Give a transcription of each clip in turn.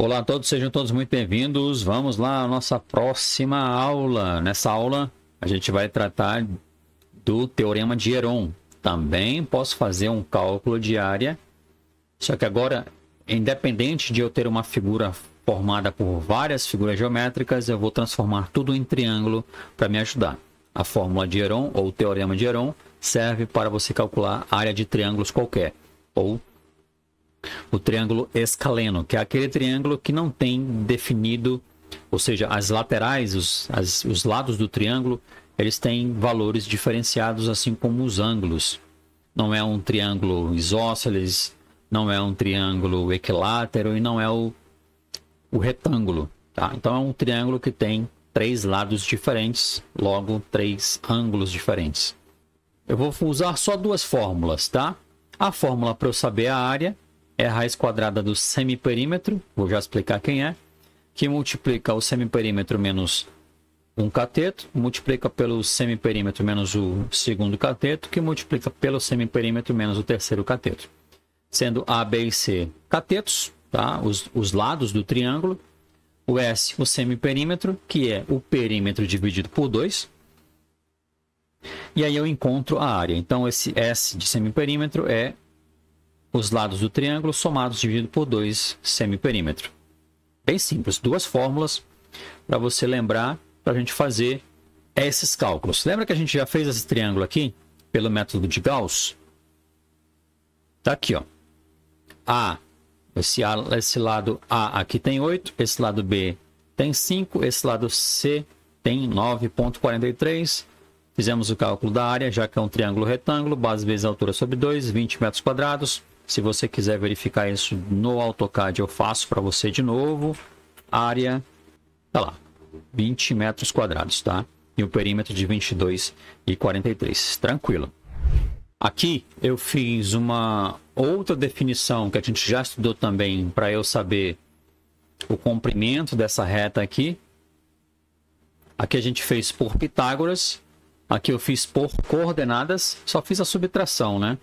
Olá a todos, sejam todos muito bem-vindos. Vamos lá à nossa próxima aula. Nessa aula, a gente vai tratar do teorema de Heron. Também posso fazer um cálculo de área, só que agora, independente de eu ter uma figura formada por várias figuras geométricas, eu vou transformar tudo em triângulo para me ajudar. A fórmula de Heron ou o teorema de Heron serve para você calcular área de triângulos qualquer ou o triângulo escaleno, que é aquele triângulo que não tem definido, ou seja, as laterais, os, as, os lados do triângulo, eles têm valores diferenciados, assim como os ângulos. Não é um triângulo isósceles, não é um triângulo equilátero e não é o, o retângulo. Tá? Então é um triângulo que tem três lados diferentes, logo três ângulos diferentes. Eu vou usar só duas fórmulas, tá? A fórmula para eu saber a área é a raiz quadrada do semiperímetro, vou já explicar quem é, que multiplica o semiperímetro menos um cateto, multiplica pelo semiperímetro menos o segundo cateto, que multiplica pelo semiperímetro menos o terceiro cateto. Sendo A, B e C catetos, tá? os, os lados do triângulo, o S, o semiperímetro, que é o perímetro dividido por 2, e aí eu encontro a área. Então, esse S de semiperímetro é os lados do triângulo somados dividido por 2 semiperímetro. Bem simples, duas fórmulas para você lembrar para a gente fazer esses cálculos. Lembra que a gente já fez esse triângulo aqui pelo método de Gauss? Tá aqui, ó. A, esse, a, esse lado A aqui tem 8, esse lado B tem 5, esse lado C tem 9,43. Fizemos o cálculo da área, já que é um triângulo retângulo, base vezes altura sobre 2, 20 metros quadrados. Se você quiser verificar isso no AutoCAD, eu faço para você de novo. Área, tá lá, 20 metros quadrados, tá? E o perímetro de 22 e 43, tranquilo. Aqui eu fiz uma outra definição que a gente já estudou também para eu saber o comprimento dessa reta aqui. Aqui a gente fez por Pitágoras, aqui eu fiz por coordenadas, só fiz a subtração, né?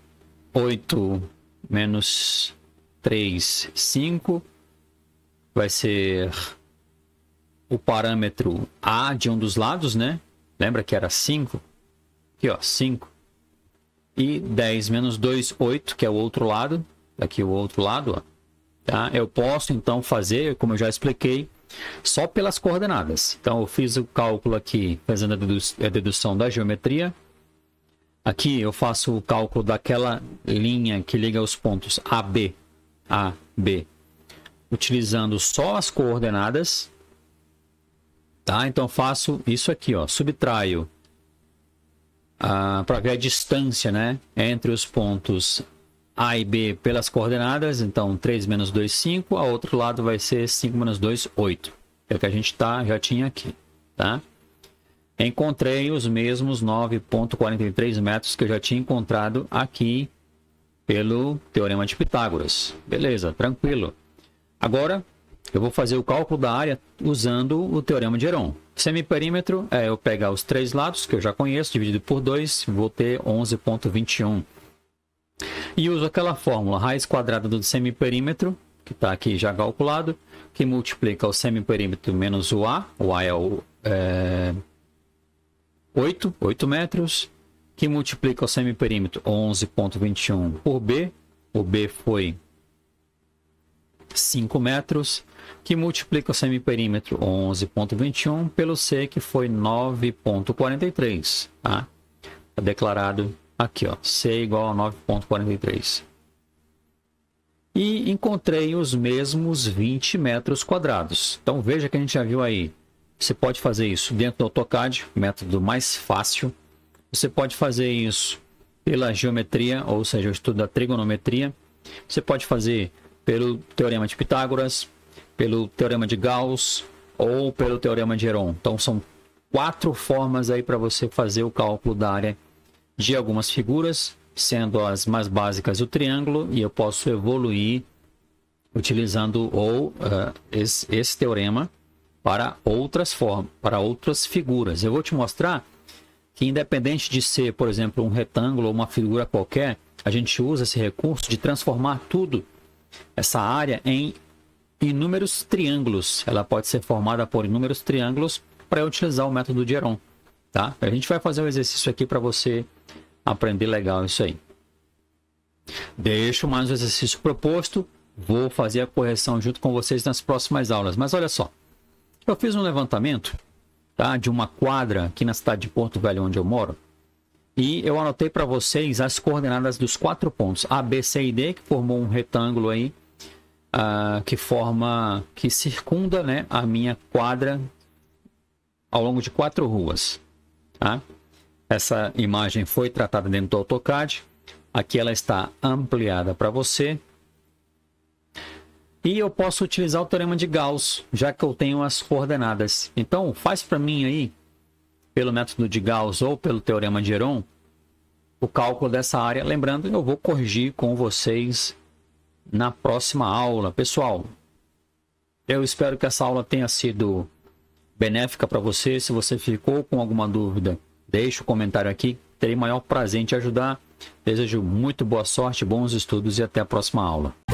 8 menos 3, 5 vai ser o parâmetro A de um dos lados, né? Lembra que era 5? Aqui, ó, 5. E 10 menos 2, 8, que é o outro lado. Aqui o outro lado, ó. Tá? Eu posso, então, fazer, como eu já expliquei, só pelas coordenadas. Então, eu fiz o cálculo aqui, fazendo a, a dedução da geometria. Aqui eu faço o cálculo daquela linha que liga os pontos AB, B, utilizando só as coordenadas. Tá? Então faço isso aqui, ó, subtraio ah, para ver a distância né, entre os pontos A e B pelas coordenadas. Então, 3 menos 2, 5. A outro lado vai ser 5 menos 2, 8. É o que a gente tá, já tinha aqui. Tá? encontrei os mesmos 9,43 metros que eu já tinha encontrado aqui pelo Teorema de Pitágoras. Beleza, tranquilo. Agora, eu vou fazer o cálculo da área usando o Teorema de Heron. Semiperímetro é eu pegar os três lados que eu já conheço, dividido por 2, vou ter 11,21. E uso aquela fórmula, raiz quadrada do semiperímetro, que está aqui já calculado, que multiplica o semiperímetro menos o A, o A é o... É 8, 8 metros, que multiplica o semiperímetro 11.21 por B, o B foi 5 metros, que multiplica o semiperímetro 11.21 pelo C, que foi 9.43, tá? Tá declarado aqui, ó, C igual a 9.43. E encontrei os mesmos 20 metros quadrados. Então veja que a gente já viu aí você pode fazer isso dentro do AutoCAD, método mais fácil. Você pode fazer isso pela geometria, ou seja, o estudo da trigonometria. Você pode fazer pelo teorema de Pitágoras, pelo teorema de Gauss ou pelo teorema de Heron. Então são quatro formas aí para você fazer o cálculo da área de algumas figuras, sendo as mais básicas o triângulo e eu posso evoluir utilizando ou uh, esse, esse teorema para outras formas, para outras figuras. Eu vou te mostrar que independente de ser, por exemplo, um retângulo ou uma figura qualquer, a gente usa esse recurso de transformar tudo, essa área, em inúmeros triângulos. Ela pode ser formada por inúmeros triângulos para utilizar o método de Heron. Tá? A gente vai fazer um exercício aqui para você aprender legal isso aí. Deixo mais o um exercício proposto. Vou fazer a correção junto com vocês nas próximas aulas. Mas olha só. Eu fiz um levantamento tá, de uma quadra aqui na cidade de Porto Velho, onde eu moro, e eu anotei para vocês as coordenadas dos quatro pontos A, B, C e D, que formou um retângulo aí, uh, que forma, que circunda né, a minha quadra ao longo de quatro ruas. Tá? Essa imagem foi tratada dentro do AutoCAD. Aqui ela está ampliada para você. E eu posso utilizar o teorema de Gauss, já que eu tenho as coordenadas. Então, faz para mim aí, pelo método de Gauss ou pelo teorema de Heron, o cálculo dessa área. Lembrando, eu vou corrigir com vocês na próxima aula. Pessoal, eu espero que essa aula tenha sido benéfica para você. Se você ficou com alguma dúvida, deixe o um comentário aqui. Terei maior prazer em te ajudar. Desejo muito boa sorte, bons estudos e até a próxima aula.